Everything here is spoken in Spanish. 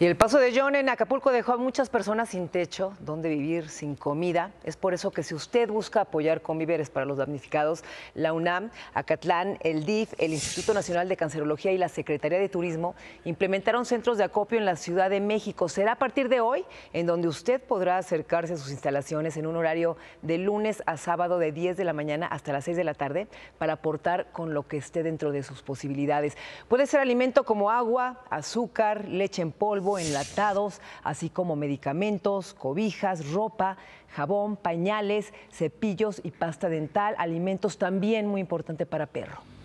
Y el paso de John en Acapulco dejó a muchas personas sin techo, donde vivir, sin comida. Es por eso que si usted busca apoyar con víveres para los damnificados, la UNAM, Acatlán, el DIF, el Instituto Nacional de Cancerología y la Secretaría de Turismo implementaron centros de acopio en la Ciudad de México. Será a partir de hoy en donde usted podrá acercarse a sus instalaciones en un horario de lunes a sábado de 10 de la mañana hasta las 6 de la tarde para aportar con lo que esté dentro de sus posibilidades. Puede ser alimento como agua, azúcar, leche en polvo, enlatados, así como medicamentos, cobijas, ropa, jabón, pañales, cepillos y pasta dental, alimentos también muy importante para perro.